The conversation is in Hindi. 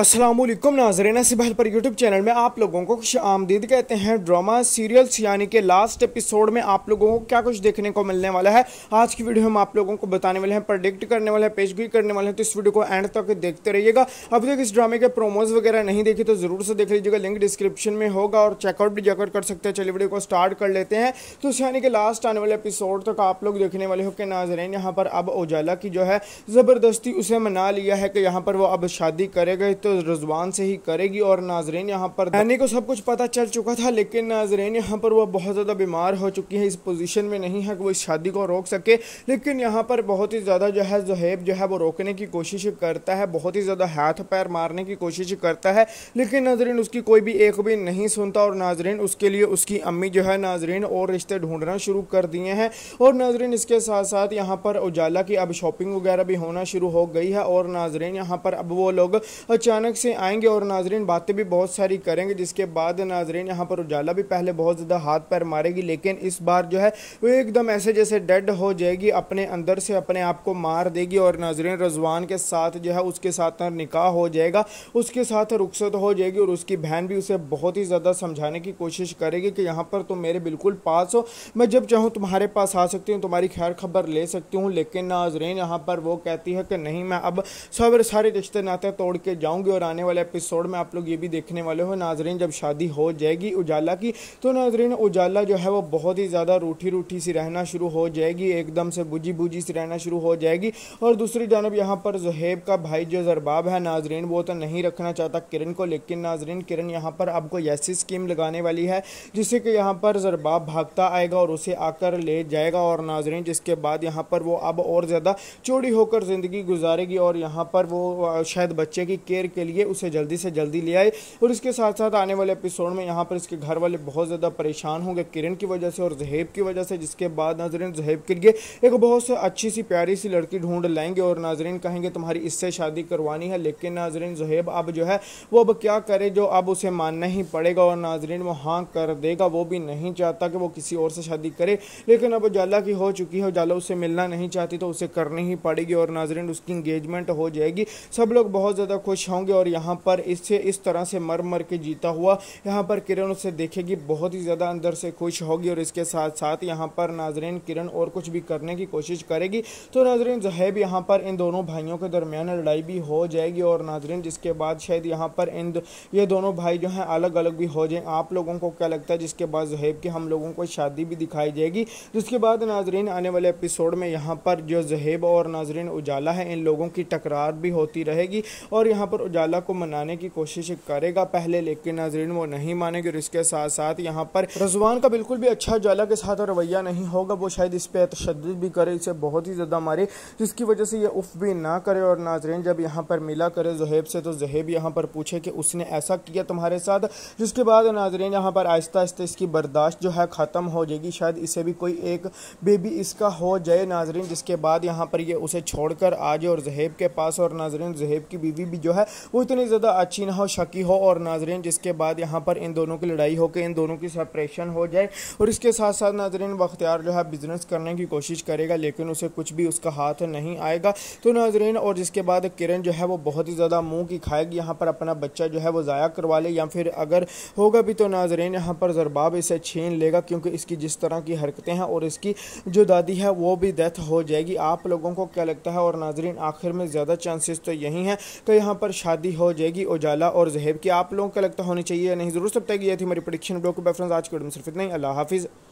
असलम नाजरीन बहल पर यूट्यूब चैनल में आप लोगों को खुश आमदीद कहते हैं ड्रामा सीरियल्स यानी कि लास्ट एपिसोड में आप लोगों को क्या कुछ देखने को मिलने वाला है आज की वीडियो हम आप लोगों को बताने वाले हैं प्रडिक्ट करने वाले हैं पेशगी करने वाले हैं तो इस वीडियो को एंड तक देखते रहिएगा अब तक इस ड्रामे के प्रोमोज वगैरह नहीं देखे तो ज़रूर से देख लीजिएगा लिंक डिस्क्रिप्शन में होगा और चेकआउट भी चेकआउट कर सकते हैं चलिए वीडियो को स्टार्ट कर लेते हैं तो उस यानी कि लास्ट आने वाले एपिसोड तक आप लोग देखने वाले हो कि नाजरीन यहाँ पर अब उजाला की जो है ज़बरदस्ती उसे मना लिया है कि यहाँ पर वो अब शादी करेगा तो तो रजवान से ही करेगी और नाजरेन यहाँ पर डैनी को सब कुछ पता चल चुका था लेकिन नाजरेन यहाँ पर वह बहुत ज़्यादा बीमार हो चुकी है इस पोजीशन में नहीं है कि वो इस शादी को रोक सके लेकिन यहाँ पर बहुत ही ज़्यादा जो है जहेब जो है वो रोकने की कोशिश करता है बहुत ही ज़्यादा हाथ पैर मारने की कोशिश करता है लेकिन नाजरेन उसकी कोई भी एक भी नहीं सुनता और नाजरेन उसके लिए उसकी अम्मी जो है नाजरेन और रिश्ते ढूंढना शुरू कर दिए हैं और नाजरेन इसके साथ साथ यहाँ पर उजाला की अब शॉपिंग वगैरह भी होना शुरू हो गई है और नाजरेन यहाँ पर अब वो लोग अचानक अचानक से आएंगे और नाजरीन बातें भी बहुत सारी करेंगे जिसके बाद नाजरीन यहाँ पर उजाला भी पहले बहुत ज़्यादा हाथ पैर मारेगी लेकिन इस बार जो है वो एकदम ऐसे जैसे डेड हो जाएगी अपने अंदर से अपने आप को मार देगी और नाजरीन रजवान के साथ जो है उसके साथ निकाह हो जाएगा उसके साथ रुखसत हो जाएगी और उसकी बहन भी उसे बहुत ही ज़्यादा समझाने की कोशिश करेगी कि यहाँ पर तुम मेरे बिल्कुल पास हो मैं जब चाहूँ तुम्हारे पास आ सकती हूँ तुम्हारी खैर खबर ले सकती हूँ लेकिन नाजरीन यहाँ पर वो कहती है कि नहीं मैं अब सब सारे रिश्ते नाते तोड़ के जाऊँ बताऊंगी और आने वाले एपिसोड में आप लोग ये भी देखने वाले हो नाजरीन जब शादी हो जाएगी उजाला की तो नाजरीन उजाला जो है वो बहुत ही ज़्यादा रूठी रूठी सी रहना शुरू हो जाएगी एकदम से बुझी बुझी सी रहना शुरू हो जाएगी और दूसरी जानब यहाँ पर जहेब का भाई जो जरबाब है नाजरीन वो तो नहीं रखना चाहता किरण को लेकिन नाजरीन किरण यहाँ पर आपको ऐसी स्कीम लगाने वाली है जिससे कि यहाँ पर जरबाब भागता आएगा और उसे आकर ले जाएगा और नाजरीन जिसके बाद यहाँ पर वो अब और ज़्यादा चोरी होकर ज़िंदगी गुजारेगी और यहाँ पर वो शायद बच्चे की केयर के लिए उसे जल्दी से जल्दी ले आए और इसके साथ साथ आने वाले एपिसोड में यहाँ पर इसके घर वाले बहुत ज़्यादा परेशान होंगे किरण की वजह से और जहेब की वजह से जिसके बाद नाजरीन जहेब के लिए एक बहुत से अच्छी सी प्यारी सी लड़की ढूंढ लाएंगे और नाजरीन कहेंगे तुम्हारी इससे शादी करवानी है लेकिन नाजरीन जहेब अब जो है वो अब क्या करे जो अब उसे मानना ही पड़ेगा और नाजरीन वो हाँ कर देगा वो भी नहीं चाहता कि वो किसी और से शादी करे लेकिन अब उजाला की हो चुकी है उजाला उसे मिलना नहीं चाहती तो उसे करनी ही पड़ेगी और नाजरीन उसकी इंगेजमेंट हो जाएगी सब लोग बहुत ज़्यादा खुश होंगे होंगे और यहाँ पर इसे इस तरह से मर मर के जीता हुआ यहाँ पर किरण उसे देखेगी बहुत ही ज़्यादा अंदर से खुश होगी और इसके साथ साथ यहाँ पर नाजरीन किरण और कुछ भी करने की कोशिश करेगी तो नाजरीन जहैब यहाँ पर इन दोनों भाइयों के दरमियान लड़ाई भी हो जाएगी और नाजरीन जिसके बाद शायद यहाँ पर इन ये दोनों भाई जो हैं अलग अलग भी हो जाएँ आप लोगों को क्या लगता है जिसके बाद जहेब की हम लोगों को शादी भी दिखाई जाएगी जिसके बाद नाजरीन आने वाले एपिसोड में यहाँ पर जो जहेब और नाजरीन उजाला है इन लोगों की टकरार भी होती रहेगी और यहाँ पर उजाला को मनाने की कोशिश करेगा पहले लेकिन नाजरीन वो नहीं मानेगी और इसके साथ साथ यहाँ पर रजवान का बिल्कुल भी अच्छा उजाला के साथ रवैया नहीं होगा वो शायद इस पर तशद भी करे इसे बहुत ही ज़्यादा मारे जिसकी वजह से ये उफ भी ना करे और नाजरीन जब यहाँ पर मिला करे जहेब से तो जहेब यहाँ पर पूछे कि उसने ऐसा किया तुम्हारे साथ जिसके बाद नाजरीन यहाँ पर आहिस्ता आहिस्ता इसकी बर्दाश्त जो है ख़त्म हो जाएगी शायद इसे भी कोई एक बेबी इसका हो जाए नाजरीन जिसके बाद यहाँ पर ये उसे छोड़कर आ जाए और जहेब के पास और नाजरीन जहेब की बीवी भी जो है वो इतनी ज़्यादा अच्छी ना हो शकी हो और नाजरीन जिसके बाद यहाँ पर इन दोनों की लड़ाई हो के इन दोनों की सेपरेशन हो जाए और इसके साथ साथ नाजरीन बख्तियार जो है बिज़नेस करने की कोशिश करेगा लेकिन उसे कुछ भी उसका हाथ नहीं आएगा तो नाजरीन और जिसके बाद किरण जो है वो बहुत ही ज़्यादा मुँह की खाएगी यहाँ पर अपना बच्चा जो है वो ज़ाया करवा ले या फिर अगर होगा भी तो नाजरीन यहाँ पर जरबाब इसे छीन लेगा क्योंकि इसकी जिस तरह की हरकतें हैं और इसकी जो दादी है वो भी डेथ हो जाएगी आप लोगों को क्या लगता है और नाजरीन आखिर में ज़्यादा चांसेस तो यही हैं कि तो यहाँ पर शादी हो जाएगी उजाला और जहेब की आप लोगों का लगता होनी चाहिए या नहीं जरूर सब तक ये थी मेरी प्रोडिक्शन ब्लॉक को बाय आज के वीडियो सिर्फ इतना ही अल्लाह हाफिज़